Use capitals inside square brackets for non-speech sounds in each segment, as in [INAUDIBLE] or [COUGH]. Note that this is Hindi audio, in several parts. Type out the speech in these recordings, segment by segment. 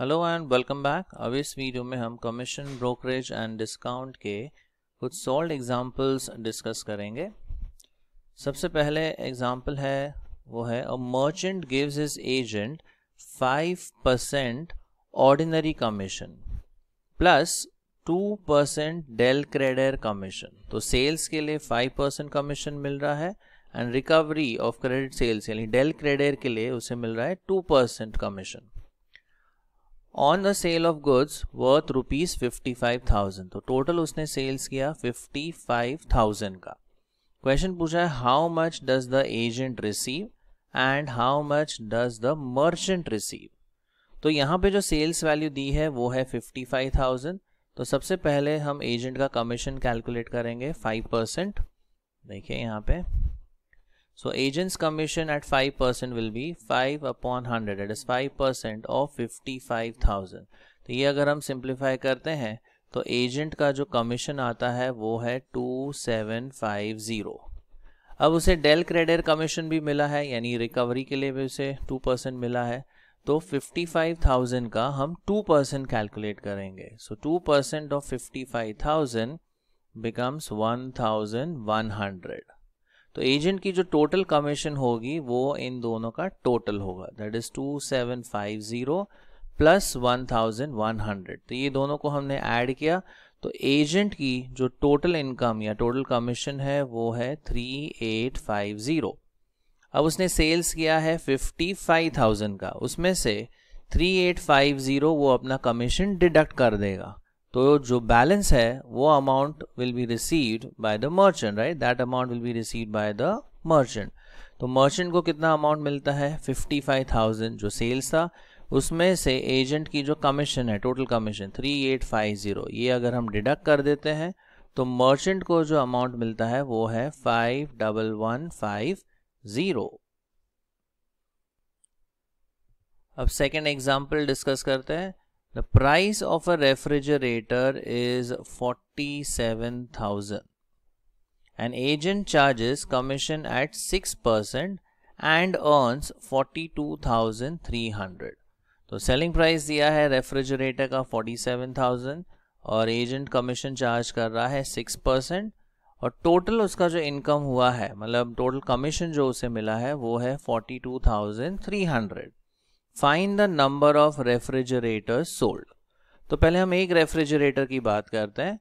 हेलो एंड वेलकम बैक अब इस वीडियो में हम कमीशन ब्रोकरेज एंड डिस्काउंट के कुछ सॉल्ड एग्जांपल्स डिस्कस करेंगे सबसे पहले एग्जांपल है वो है a merchant gives his agent five percent ordinary commission plus two percent del credere commission तो सेल्स के लिए फाइव परसेंट कमीशन मिल रहा है and recovery of credit sales यानी डेल क्रेडर के लिए उसे मिल रहा है two percent commission on the sale of goods worth rupees fifty five thousand तो टोटल उसने सेल्स किया फिफ्टी फाइव थाउजेंड का क्वेश्चन पूछा है how much does the agent receive and how much does the merchant receive तो यहाँ पे जो सेल्स वैल्यू दी है वो है फिफ्टी फाइव थाउजेंड तो सबसे पहले हम एजेंट का कमीशन कैलकुलेट करेंगे फाइव परसेंट देखिए यहाँ पे So agent's commission at 5% will be 5 upon 100 that is 5% of 55,000 तो ये अगर हम सिंप्लीफाई करते हैं तो एजेंट का जो कमीशन आता है वो है 2750 अब उसे डेल क्रेडिट कमीशन भी मिला है यानी रिकवरी के लिए भी उसे 2% मिला है तो 55,000 का हम 2% कैलकुलेट करेंगे सो so 2% ऑफ 55,000 बिकम्स 1,100 तो एजेंट की जो टोटल कमीशन होगी वो इन दोनों का टोटल होगा that is two seven five zero plus one thousand one hundred तो ये दोनों को हमने ऐड किया तो एजेंट की जो टोटल इनकम या टोटल कमीशन है वो है थ्री एट फाइव ज़ीरो अब उसने सेल्स किया है फिफ्टी फाइव थाउजेंड का उसमें से थ्री एट फाइव ज़ीरो वो अपना कमीशन डिडक्ट कर देगा तो जो बैलेंस है वो amount will be received by the merchant right that amount will be received by the merchant तो मर्चेंट को कितना अमाउंट मिलता है फिफ्टी फाइव थाउजेंड जो सेल्स था उसमें से एजेंट की जो कमीशन है total commission three eight five zero ये अगर हम डिडक्ट कर देते हैं तो मर्चेंट को जो अमाउंट मिलता है वो है five double one five zero अब सेकेंड एग्जाम्पल डिस्कस करते हैं The price of a refrigerator is 47,000. An agent charges commission at 6% and earns 42,300. तो सेलिंग प्राइस दिया है रेफ्रिजरेटर का 47,000 और एजेंट कमीशन चार्ज कर रहा है 6% और टोटल उसका जो इनकम हुआ है मतलब टोटल कमीशन जो उसे मिला है वो है 42,300 find the number of refrigerator sold तो पहले हम एक रेफ्रिजरेटर की बात करते हैं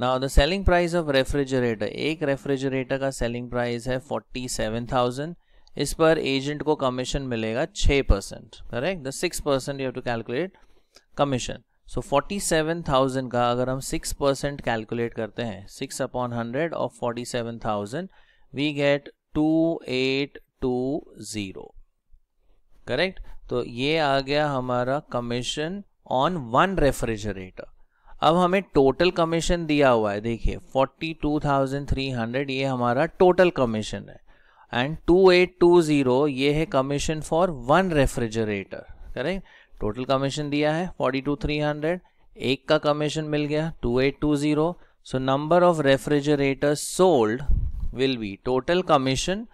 now the selling price of refrigerator एक रेफ्रिजरेटर का सेलिंग प्राइस है फोर्टी सेवन थाउजेंड इस पर एजेंट को कमीशन मिलेगा छः percent correct the six percent you have to calculate commission so forty seven thousand का अगर हम सिक्स परसेंट कैलकुलेट करते हैं six upon hundred of forty seven thousand we get two eight two zero correct तो ये आ गया हमारा कमीशन ऑन वन रेफ्रिजरेटर अब हमें टोटल कमीशन दिया हुआ है देखिए 42,300 ये हमारा टोटल कमीशन है एंड 2820 ये है commission for one refrigerator correct total commission दिया है 42,300 एक का कमीशन मिल गया 2820 so number of refrigerator sold will be total commission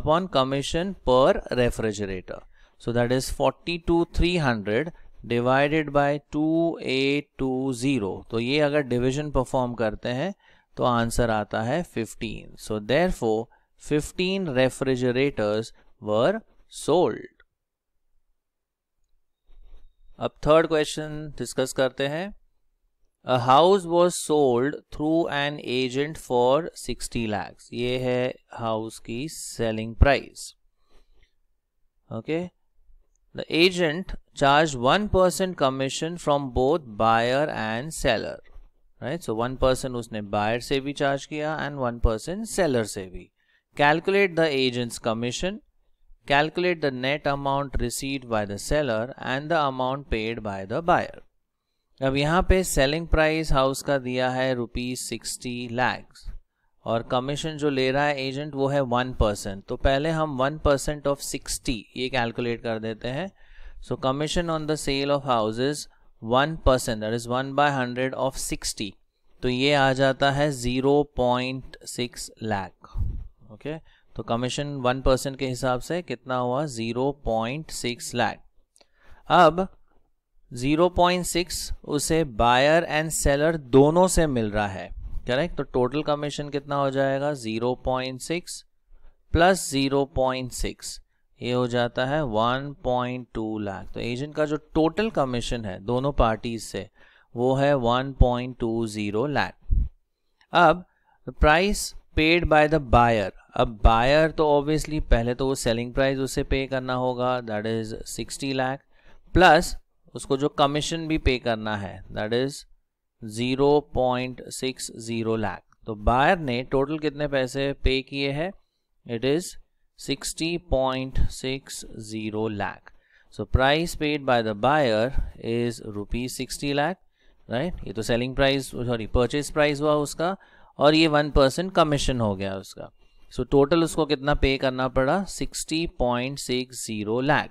upon commission per refrigerator So that is 42,300 divided by 2820 तो ये अगर डिवीजन परफॉर्म करते हैं तो आंसर आता है 15 so therefore fifteen refrigerators were sold अब थर्ड क्वेश्चन डिस्कस करते हैं a house was sold through an agent for 60 lakhs ये है हाउस की selling price okay okay? The agent charged 1% commission from both buyer and seller. Right so one person उसने बायर से भी चार्ज किया एंड वन पर्सन सेलर से भी calculate the agents commission calculate the net amount received by the seller and the amount paid by the अब यहाँ पे सेलिंग प्राइस हाउस का दिया है रुपीज सिक्सटी लैक्स और कमीशन जो ले रहा है एजेंट वो है वन परसेंट तो पहले हम वन परसेंट ऑफ सिक्सटी ये कैलकुलेट कर देते हैं so commission on the sale of houses one percent that is one by hundred of sixty तो ये आ जाता है zero point six lakh okay तो कमीशन वन परसेंट के हिसाब से कितना हुआ ज़ीरो पॉइंट सिक्स लैक अब ज़ीरो पॉइंट सिक्स उसे बायर एंड सेलर दोनों से मिल रहा है करेक्ट तो टोटल कमीशन कितना हो जाएगा 0.6 पॉइंट सिक्स प्लस जीरो ये हो जाता है 1.2 लाख तो एजेंट का जो टोटल कमीशन है दोनों पार्टीज से वो है 1.20 लाख अब price paid by the buyer अब बायर तो ऑब्वियसली पहले तो वो सेलिंग प्राइस उसे पे करना होगा दैट इज 60 लाख प्लस उसको जो कमीशन भी पे करना है दैट इज 0.60 लाख तो बायर ने टोटल कितने पैसे पे किए हैं it is 60.60 lakh so price paid by the buyer is rupees sixty lakh right ये तो selling price sorry purchase price हुआ उसका और ये वन परसेंट कमीशन हो गया उसका सो so, टोटल उसको कितना पे करना पड़ा 60.60 lakh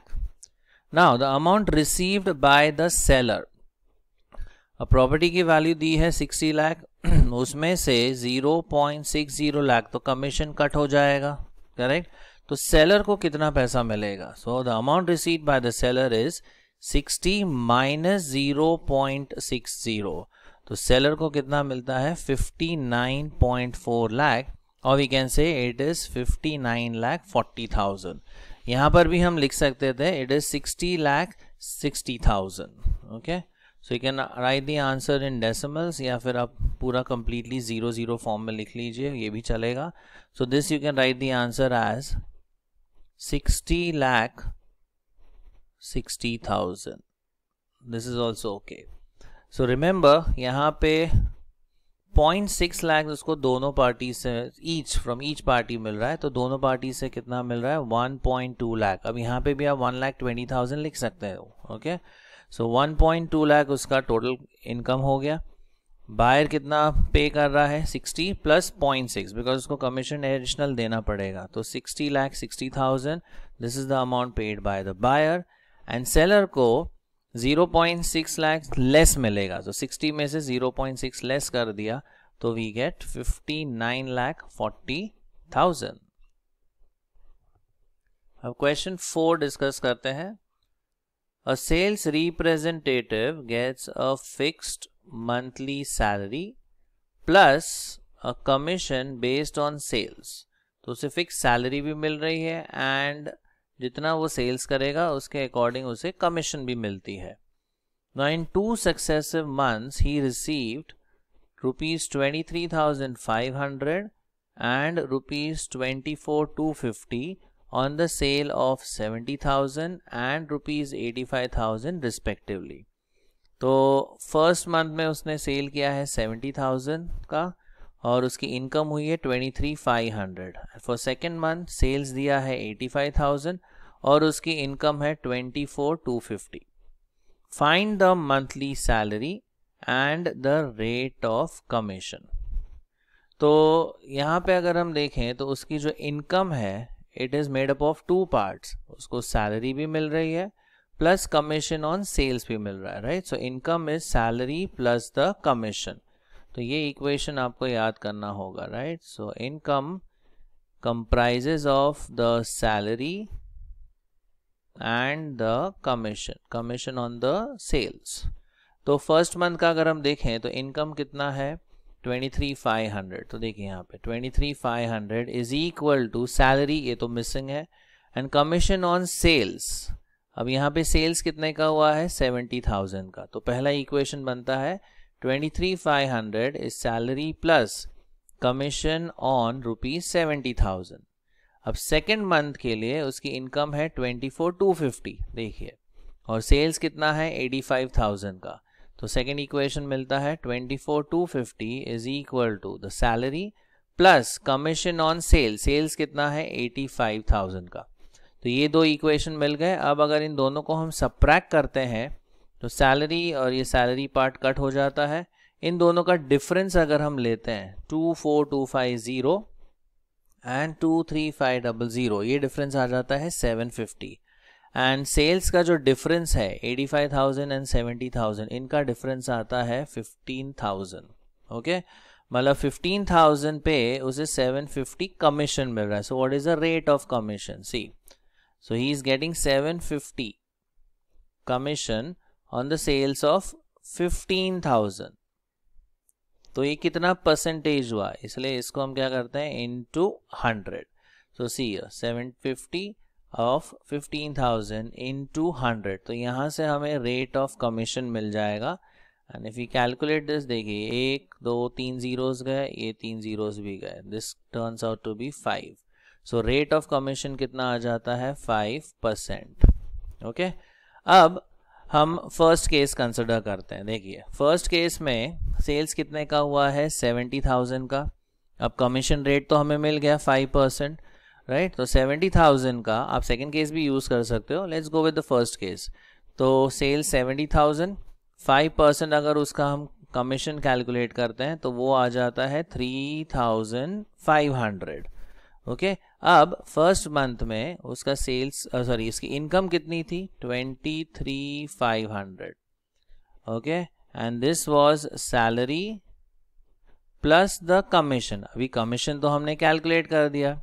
now the amount received by the seller अब प्रॉपर्टी की वैल्यू दी है सिक्सटी लाख [CLEARS THROAT] उसमें से zero point six zero lakh तो कमीशन कट हो जाएगा करेक्ट तो सेलर को कितना पैसा मिलेगा so the amount receive by the seller is sixty minus zero point six zero तो सेलर को कितना मिलता है fifty nine point four lakh और we can say it is fifty nine lakh forty thousand यहां पर भी हम लिख सकते थे it is sixty lakh sixty thousand okay so you can write the answer in decimals या फिर आप पूरा कंप्लीटली ज़ीरो ज़ीरो फॉर्म में लिख लीजिए ये भी चलेगा so this you can write the answer as sixty lakh sixty thousand this is also okay so remember यहाँ पे पॉइंट सिक्स लैख उसको दोनों पार्टी से ईच फ्रॉम ईच पार्टी मिल रहा है तो दोनों पार्टी से कितना मिल रहा है वन पॉइंट टू लैख अब यहाँ पे भी आप वन लैख ट्वेंटी थाउजेंड लिख सकते हो okay okay? So one point two lakh उसका टोटल इनकम हो गया बायर कितना पे कर रहा है sixty plus point six because उसको कमीशन एडिशनल देना पड़ेगा तो sixty lakh sixty thousand this is the amount paid by the buyer and seller को zero point six lakh less मिलेगा तो सिक्सटी में से जीरो पॉइंट सिक्स लेस कर दिया तो we get fifty nine lakh forty thousand अब क्वेश्चन फोर डिस्कस करते हैं A sales representative gets a fixed monthly salary plus a commission based on sales. तो उसे फिक्स सैलरी भी मिल रही है एंड जितना वो सेल्स करेगा उसके अकॉर्डिंग उसे कमीशन भी मिलती है इन टू सक्सेसिव मंथ्स ही received rupees twenty three thousand five hundred and rupees twenty four two fifty on the sale of 70,000 and rupees 85,000 respectively. तो फर्स्ट मंथ में उसने सेल किया है 70,000 का और उसकी इनकम हुई है 23,500 फॉर सेकेंड मंथ सेल्स दिया है 85,000 और उसकी इनकम है 24,250 find the monthly salary and the rate of commission तो यहाँ पे अगर हम देखें तो उसकी जो इनकम है it is made up of two parts उसको सैलरी भी मिल रही है प्लस कमीशन ऑन सेल्स भी मिल रहा है right so income is salary plus the commission तो ये इक्वेशन आपको याद करना होगा right so income comprises of the salary and the commission commission on the sales तो फर्स्ट मंथ का अगर हम देखें तो इनकम कितना है ट्वेंटी थ्री फाइव हंड्रेड तो देखिए यहाँ पे twenty three five hundred is equal to salary ये तो मिसिंग है एंड कमीशन ऑन सेल्स अब यहाँ पे सेल्स कितने का हुआ है सेवेंटी थाउजेंड का तो पहला इक्वेशन बनता है twenty three five hundred is salary plus commission on rupees seventy thousand अब सेकेंड मंथ के लिए उसकी इनकम है ट्वेंटी फोर टू फिफ्टी देखिए और सेल्स कितना है एटी फाइव थाउजेंड का तो सेकेंड इक्वेशन मिलता है twenty four two fifty is equal to the salary plus commission on sale sales कितना है एटी फाइव थाउजेंड का तो ये दो इक्वेशन मिल गए अब अगर इन दोनों को हम सप्रैक करते हैं तो सैलरी और ये सैलरी पार्ट कट हो जाता है इन दोनों का डिफरेंस अगर हम लेते हैं two four two five zero and two three five double zero ये डिफरेंस आ जाता है सेवन फिफ्टी एंड सेल्स का जो डिफरेंस है 85,000 एंड 70,000 इनका डिफरेंस आता है 15,000 ओके मतलब 15,000 पे उसे 750 फिफ्टी कमीशन मिल रहा है so what is the rate of commission c so he is getting 750 fifty commission on the sales of 15,000 तो ये कितना परसेंटेज हुआ इसलिए इसको हम क्या करते हैं into hundred so c seven fifty of into hundred तो यहाँ से हमें रेट ऑफ कमीशन मिल जाएगा and if you calculate this देखिए एक दो तीन जीरोज गए ये तीन जीरोज भी गए this turns out to be five so rate of commission कितना आ जाता है फाइव परसेंट ओके अब हम फर्स्ट केस कंसिडर करते हैं देखिए फर्स्ट केस में सेल्स कितने का हुआ है सेवेंटी थाउजेंड का अब कमीशन रेट तो हमें मिल गया फाइव परसेंट राइट तो सेवेंटी थाउजेंड का आप सेकेंड केस भी यूज़ कर सकते हो let's go with the first case तो sale seventy thousand five percent अगर उसका हम कमीशन कैलकुलेट करते हैं तो वो आ जाता है three thousand five hundred okay अब फर्स्ट मंथ में उसका सेल्स सॉरी इसकी इनकम कितनी थी twenty three five hundred okay and this was salary plus the commission अभी कमीशन तो हमने कैलकुलेट कर दिया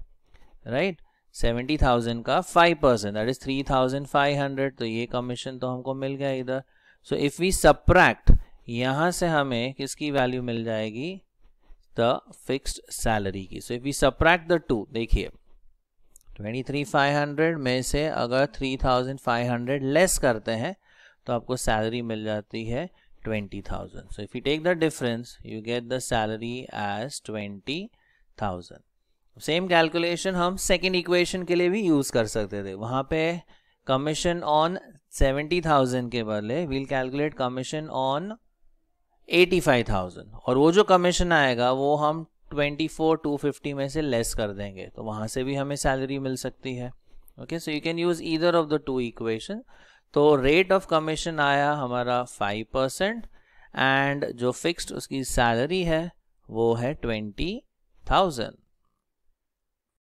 राइट सेवेंटी थाउजेंड का five percent that is three thousand five hundred तो ये कमीशन तो हमको मिल गया इधर सो इफ वी सप्रैक्ट यहां से हमें किसकी वैल्यू मिल जाएगी द फिक्स्ड सैलरी की so if we subtract the two देखिए ट्वेंटी थ्री फाइव हंड्रेड में से अगर three thousand five hundred less करते हैं तो आपको सैलरी मिल जाती है twenty thousand so if you take the difference you get the salary as twenty thousand same calculation हम सेकेंड इक्वेशन के लिए भी यूज़ कर सकते थे वहां पे कमीशन ऑन सेवेंटी थाउजेंड के बदले we'll calculate commission on eighty five thousand और वो जो कमीशन आएगा वो हम ट्वेंटी फोर टू फिफ्टी में से लेस कर देंगे तो वहां से भी हमें सैलरी मिल सकती है okay so you can use either of the two equation तो रेट ऑफ कमीशन आया हमारा फाइव परसेंट एंड जो फिक्स्ड उसकी सैलरी है वो है ट्वेंटी थाउजेंड